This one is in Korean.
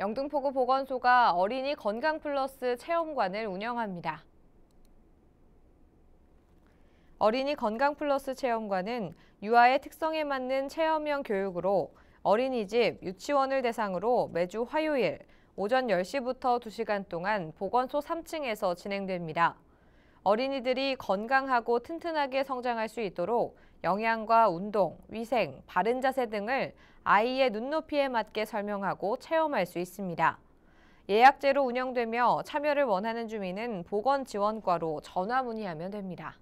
영등포구 보건소가 어린이 건강 플러스 체험관을 운영합니다. 어린이 건강 플러스 체험관은 유아의 특성에 맞는 체험형 교육으로 어린이집, 유치원을 대상으로 매주 화요일 오전 10시부터 2시간 동안 보건소 3층에서 진행됩니다. 어린이들이 건강하고 튼튼하게 성장할 수 있도록 영양과 운동, 위생, 바른 자세 등을 아이의 눈높이에 맞게 설명하고 체험할 수 있습니다. 예약제로 운영되며 참여를 원하는 주민은 보건지원과로 전화 문의하면 됩니다.